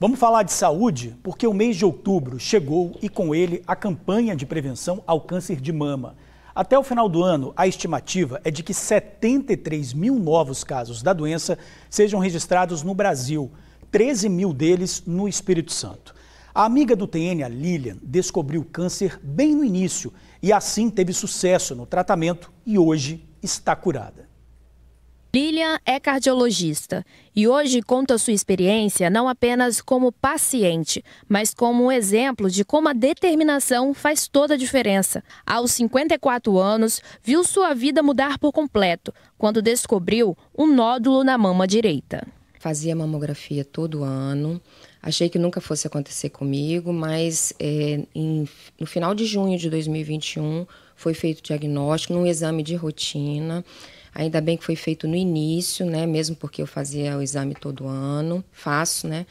Vamos falar de saúde, porque o mês de outubro chegou e com ele a campanha de prevenção ao câncer de mama. Até o final do ano, a estimativa é de que 73 mil novos casos da doença sejam registrados no Brasil, 13 mil deles no Espírito Santo. A amiga do TN, a Lilian, descobriu o câncer bem no início e assim teve sucesso no tratamento e hoje está curada. Lilian é cardiologista e hoje conta sua experiência não apenas como paciente, mas como um exemplo de como a determinação faz toda a diferença. Aos 54 anos, viu sua vida mudar por completo quando descobriu um nódulo na mama direita. Fazia mamografia todo ano. Achei que nunca fosse acontecer comigo, mas é, em, no final de junho de 2021 foi feito o diagnóstico num exame de rotina. Ainda bem que foi feito no início, né? Mesmo porque eu fazia o exame todo ano, faço, né?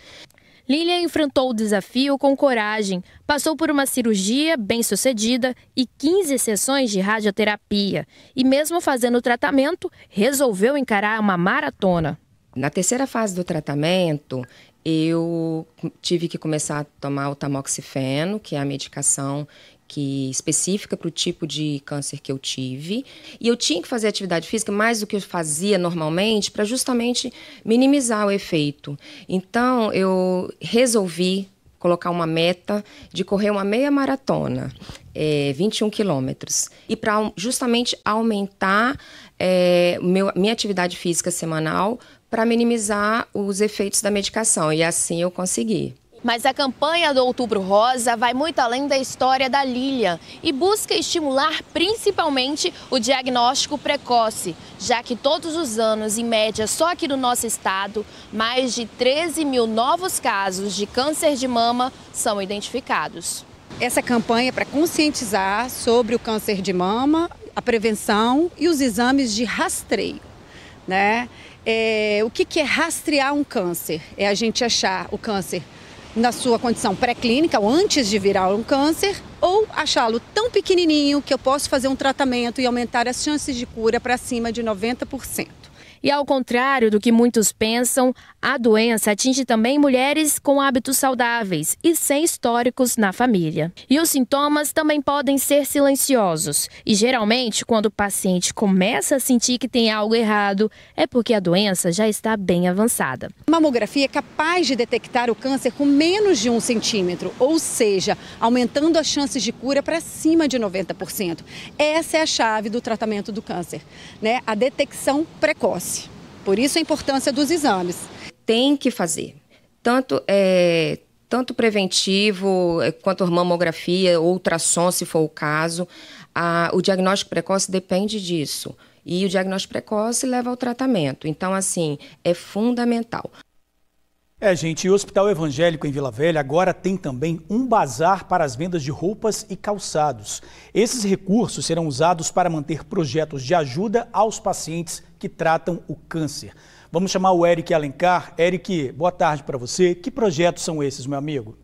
Lilian enfrentou o desafio com coragem, passou por uma cirurgia bem-sucedida e 15 sessões de radioterapia. E mesmo fazendo o tratamento, resolveu encarar uma maratona. Na terceira fase do tratamento, eu tive que começar a tomar o tamoxifeno, que é a medicação que específica para o tipo de câncer que eu tive. E eu tinha que fazer atividade física mais do que eu fazia normalmente para justamente minimizar o efeito. Então, eu resolvi colocar uma meta de correr uma meia maratona, é, eh, 21 quilômetros. E para justamente aumentar é, meu, minha atividade física semanal para minimizar os efeitos da medicação. E assim eu consegui. Mas a campanha do Outubro Rosa vai muito além da história da Lilian e busca estimular principalmente o diagnóstico precoce, já que todos os anos, em média, só aqui no nosso estado, mais de 13 mil novos casos de câncer de mama são identificados. Essa campanha é para conscientizar sobre o câncer de mama, a prevenção e os exames de rastreio. Né? É, o que, que é rastrear um câncer? É a gente achar o câncer na sua condição pré-clínica ou antes de virar um câncer, ou achá-lo tão pequenininho que eu posso fazer um tratamento e aumentar as chances de cura para cima de 90%. E ao contrário do que muitos pensam, a doença atinge também mulheres com hábitos saudáveis e sem históricos na família. E os sintomas também podem ser silenciosos. E geralmente, quando o paciente começa a sentir que tem algo errado, é porque a doença já está bem avançada. A mamografia é capaz de detectar o câncer com menos de um centímetro, ou seja, aumentando as chances de cura para cima de 90%. Essa é a chave do tratamento do câncer, né? A detecção precoce. Por isso a importância dos exames. Tem que fazer. Tanto é, tanto preventivo é, quanto mamografia, ultrassom, se for o caso. A, o diagnóstico precoce depende disso. E o diagnóstico precoce leva ao tratamento. Então, assim, é fundamental. É, gente, o Hospital Evangélico em Vila Velha agora tem também um bazar para as vendas de roupas e calçados. Esses recursos serão usados para manter projetos de ajuda aos pacientes que tratam o câncer. Vamos chamar o Eric Alencar. Eric, boa tarde para você. Que projetos são esses, meu amigo?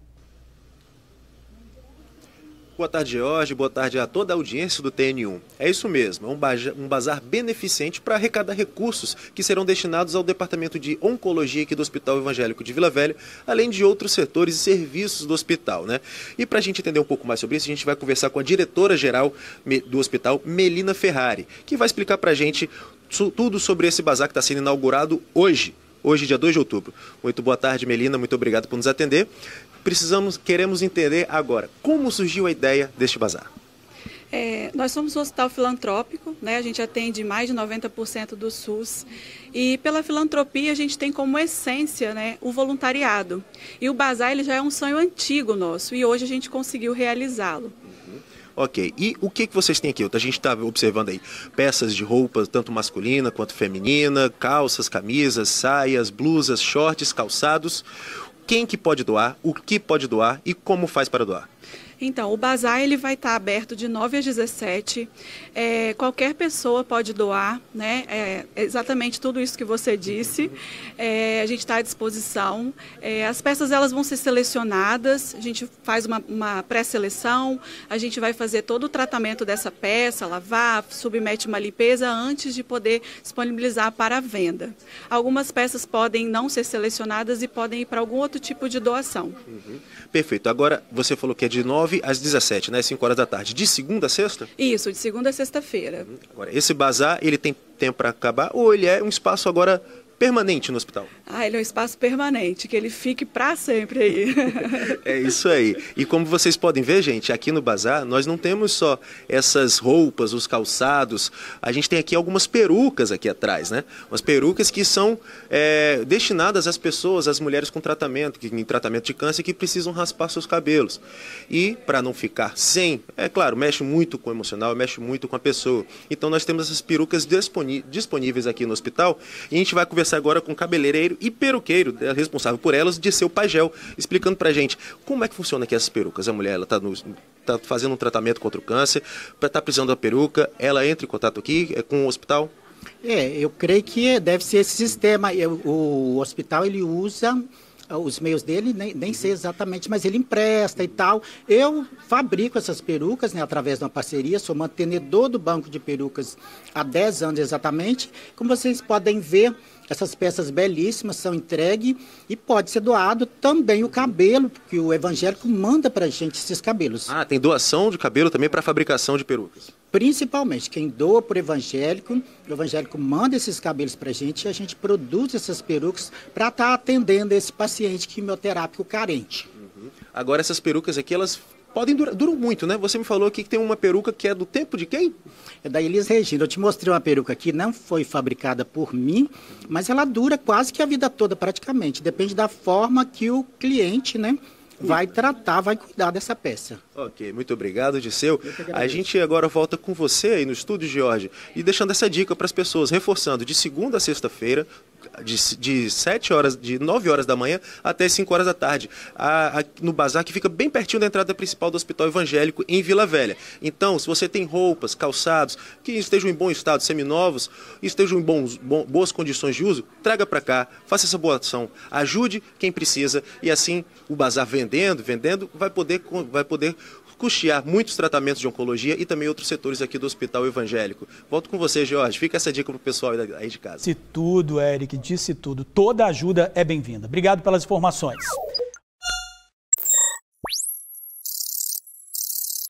Boa tarde, Jorge. Boa tarde a toda a audiência do TN1. É isso mesmo, é um bazar beneficente para arrecadar recursos que serão destinados ao Departamento de Oncologia aqui do Hospital Evangélico de Vila Velha, além de outros setores e serviços do hospital, né? E para a gente entender um pouco mais sobre isso, a gente vai conversar com a diretora-geral do hospital, Melina Ferrari, que vai explicar para a gente tudo sobre esse bazar que está sendo inaugurado hoje, hoje, dia 2 de outubro. Muito boa tarde, Melina, muito obrigado por nos atender precisamos, queremos entender agora como surgiu a ideia deste bazar. É, nós somos um hospital filantrópico, né? a gente atende mais de 90% do SUS e pela filantropia a gente tem como essência né, o voluntariado. E o bazar ele já é um sonho antigo nosso e hoje a gente conseguiu realizá-lo. Uhum. Ok. E o que, que vocês têm aqui? A gente está observando aí peças de roupas, tanto masculina quanto feminina, calças, camisas, saias, blusas, shorts, calçados quem que pode doar, o que pode doar e como faz para doar. Então, o bazar ele vai estar aberto de 9 às 17. É, qualquer pessoa pode doar, né? É, exatamente tudo isso que você disse. É, a gente está à disposição. É, as peças elas vão ser selecionadas. A gente faz uma, uma pré-seleção. A gente vai fazer todo o tratamento dessa peça, lavar, submete uma limpeza antes de poder disponibilizar para venda. Algumas peças podem não ser selecionadas e podem ir para algum outro tipo de doação. Uhum. Perfeito. Agora, você falou que é de 9 9 às 17, né? 5 horas da tarde. De segunda a sexta? Isso, de segunda a sexta-feira. Hum, agora, esse bazar, ele tem tempo para acabar ou ele é um espaço agora permanente no hospital? Ah, ele é um espaço permanente, que ele fique para sempre aí. é isso aí. E como vocês podem ver, gente, aqui no bazar nós não temos só essas roupas, os calçados, a gente tem aqui algumas perucas aqui atrás, né? Umas perucas que são é, destinadas às pessoas, às mulheres com tratamento, que, em tratamento de câncer, que precisam raspar seus cabelos. E para não ficar sem, é claro, mexe muito com o emocional, mexe muito com a pessoa. Então nós temos essas perucas disponíveis aqui no hospital e a gente vai conversar conversa agora com o cabeleireiro e peruqueiro, é responsável por elas, de seu pagel, explicando pra gente como é que funciona aqui essas perucas. A mulher, ela tá, no, tá fazendo um tratamento contra o câncer, tá precisando da peruca, ela entra em contato aqui é com o hospital? É, eu creio que é, deve ser esse sistema. O hospital, ele usa ah, os meios dele, nem, nem uhum. sei exatamente, mas ele empresta e tal. Eu fabrico essas perucas né, através de uma parceria, sou mantenedor do banco de perucas há 10 anos exatamente. Como vocês podem ver, essas peças belíssimas são entregues e pode ser doado também o cabelo, porque o evangélico manda para a gente esses cabelos. Ah, tem doação de cabelo também para fabricação de perucas principalmente quem doa por evangélico, o evangélico manda esses cabelos para a gente e a gente produz essas perucas para estar tá atendendo esse paciente quimioterápico carente. Uhum. Agora essas perucas aqui, elas podem durar, duram muito, né? Você me falou aqui que tem uma peruca que é do tempo de quem? É da Elis Regina. Eu te mostrei uma peruca que não foi fabricada por mim, mas ela dura quase que a vida toda praticamente. Depende da forma que o cliente, né, vai tratar, vai cuidar dessa peça. Ok, muito obrigado, Disseu. A gente agora volta com você aí no estúdio, Jorge, e deixando essa dica para as pessoas, reforçando, de segunda a sexta-feira, de, de 7 horas, de 9 horas da manhã até 5 horas da tarde, a, a, no bazar que fica bem pertinho da entrada principal do Hospital Evangélico em Vila Velha. Então, se você tem roupas, calçados, que estejam em bom estado, seminovos, estejam em bons, bom, boas condições de uso, traga para cá, faça essa boa ação, ajude quem precisa e assim o bazar vendendo, vendendo, vai poder, vai poder custear muitos tratamentos de oncologia e também outros setores aqui do Hospital Evangélico. Volto com você, Jorge. Fica essa dica para o pessoal aí de casa. Disse tudo, Eric, disse tudo. Toda ajuda é bem-vinda. Obrigado pelas informações.